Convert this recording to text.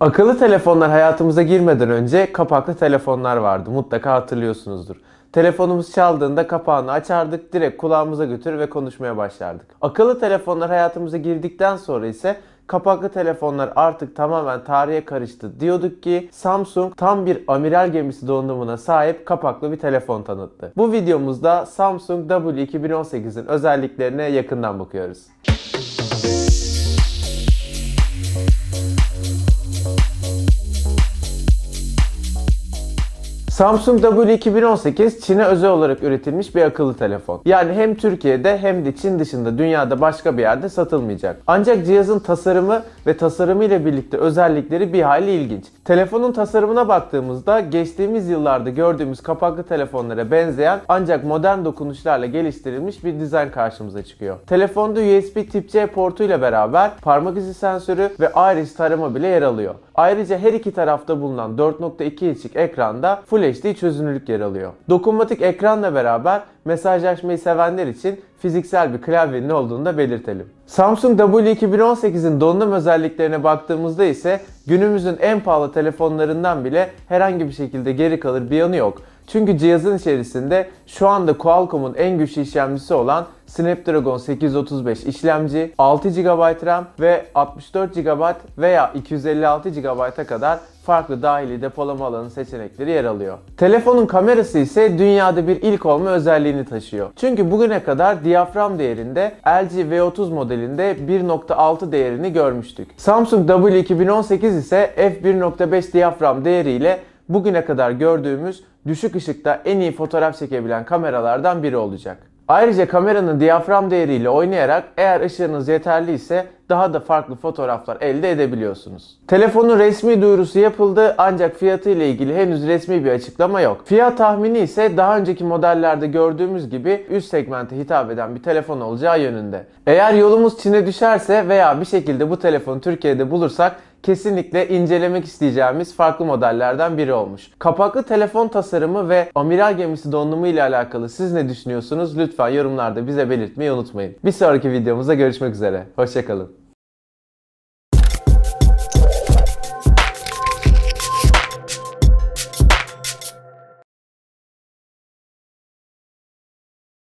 Akıllı telefonlar hayatımıza girmeden önce kapaklı telefonlar vardı. Mutlaka hatırlıyorsunuzdur. Telefonumuz çaldığında kapağını açardık, direkt kulağımıza götürür ve konuşmaya başlardık. Akıllı telefonlar hayatımıza girdikten sonra ise kapaklı telefonlar artık tamamen tarihe karıştı. Diyorduk ki Samsung tam bir amiral gemisi donanımına sahip kapaklı bir telefon tanıttı. Bu videomuzda Samsung W2018'in özelliklerine yakından bakıyoruz. Samsung W2018 Çin'e özel olarak üretilmiş bir akıllı telefon. Yani hem Türkiye'de hem de Çin dışında dünyada başka bir yerde satılmayacak. Ancak cihazın tasarımı ve tasarımı ile birlikte özellikleri bir hayli ilginç. Telefonun tasarımına baktığımızda geçtiğimiz yıllarda gördüğümüz kapaklı telefonlara benzeyen ancak modern dokunuşlarla geliştirilmiş bir dizayn karşımıza çıkıyor. Telefonda USB Tip C portu ile beraber parmak izi sensörü ve iris tarama bile yer alıyor. Ayrıca her iki tarafta bulunan 4.2 inçlik ekranda Full HD çözünürlük yer alıyor. Dokunmatik ekranla beraber mesajlaşmayı sevenler için fiziksel bir klavyenin olduğunu da belirtelim. Samsung W2018'in donanım özelliklerine baktığımızda ise günümüzün en pahalı telefonlarından bile herhangi bir şekilde geri kalır bir yanı yok. Çünkü cihazın içerisinde şu anda Qualcomm'un en güçlü işlemcisi olan Snapdragon 835 işlemci, 6 GB RAM ve 64 GB veya 256 GB'a kadar farklı dahili depolama alanı seçenekleri yer alıyor. Telefonun kamerası ise dünyada bir ilk olma özelliğini taşıyor. Çünkü bugüne kadar diyafram değerinde LG V30 modelinde 1.6 değerini görmüştük. Samsung W2018 ise f1.5 diyafram değeriyle bugüne kadar gördüğümüz düşük ışıkta en iyi fotoğraf çekebilen kameralardan biri olacak. Ayrıca kameranın diyafram değeriyle oynayarak eğer ışığınız yeterli ise daha da farklı fotoğraflar elde edebiliyorsunuz. Telefonun resmi duyurusu yapıldı ancak fiyatı ile ilgili henüz resmi bir açıklama yok. Fiyat tahmini ise daha önceki modellerde gördüğümüz gibi üst segmente hitap eden bir telefon olacağı yönünde. Eğer yolumuz Çin'e düşerse veya bir şekilde bu telefonu Türkiye'de bulursak kesinlikle incelemek isteyeceğimiz farklı modellerden biri olmuş. Kapaklı telefon tasarımı ve amiral gemisi donanımı ile alakalı siz ne düşünüyorsunuz? Lütfen yorumlarda bize belirtmeyi unutmayın. Bir sonraki videomuzda görüşmek üzere. Hoşçakalın.